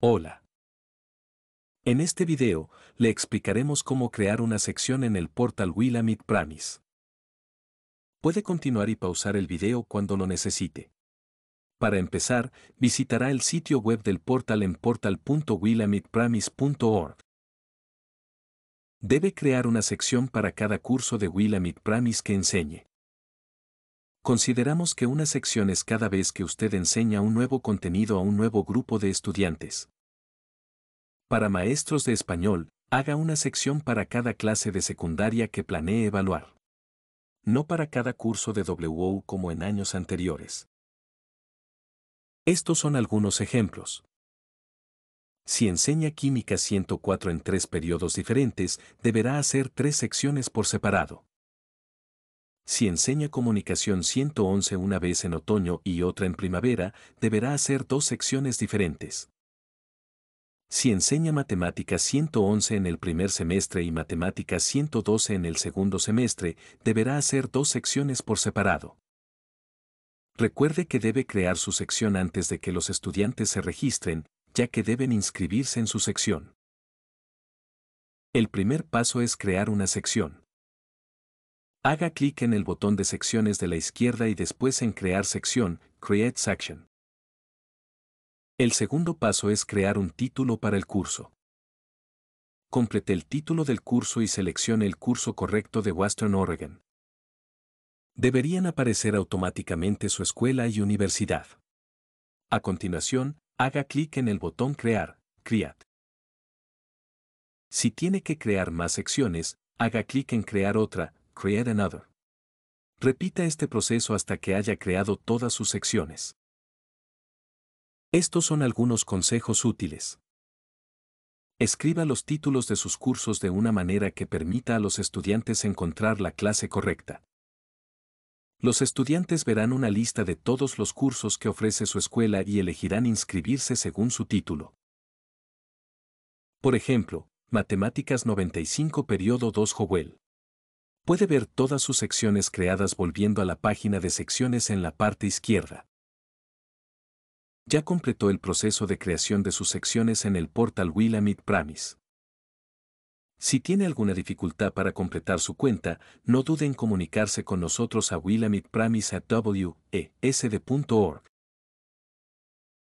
Hola. En este video, le explicaremos cómo crear una sección en el portal Willamette Pramis. Puede continuar y pausar el video cuando lo necesite. Para empezar, visitará el sitio web del portal en portal.willamitpramis.org. Debe crear una sección para cada curso de Willamette Pramis que enseñe. Consideramos que una sección es cada vez que usted enseña un nuevo contenido a un nuevo grupo de estudiantes. Para maestros de español, haga una sección para cada clase de secundaria que planee evaluar. No para cada curso de WOU como en años anteriores. Estos son algunos ejemplos. Si enseña química 104 en tres periodos diferentes, deberá hacer tres secciones por separado. Si enseña comunicación 111 una vez en otoño y otra en primavera, deberá hacer dos secciones diferentes. Si enseña matemáticas 111 en el primer semestre y matemáticas 112 en el segundo semestre, deberá hacer dos secciones por separado. Recuerde que debe crear su sección antes de que los estudiantes se registren, ya que deben inscribirse en su sección. El primer paso es crear una sección. Haga clic en el botón de secciones de la izquierda y después en Crear sección, Create Section. El segundo paso es crear un título para el curso. Complete el título del curso y seleccione el curso correcto de Western Oregon. Deberían aparecer automáticamente su escuela y universidad. A continuación, haga clic en el botón Crear, Create. Si tiene que crear más secciones, haga clic en Crear otra, Create Another. Repita este proceso hasta que haya creado todas sus secciones. Estos son algunos consejos útiles. Escriba los títulos de sus cursos de una manera que permita a los estudiantes encontrar la clase correcta. Los estudiantes verán una lista de todos los cursos que ofrece su escuela y elegirán inscribirse según su título. Por ejemplo, Matemáticas 95 Periodo 2 Howell puede ver todas sus secciones creadas volviendo a la página de secciones en la parte izquierda. Ya completó el proceso de creación de sus secciones en el portal Willamette Pramis. Si tiene alguna dificultad para completar su cuenta, no dude en comunicarse con nosotros a willamitepramis@wesd.org.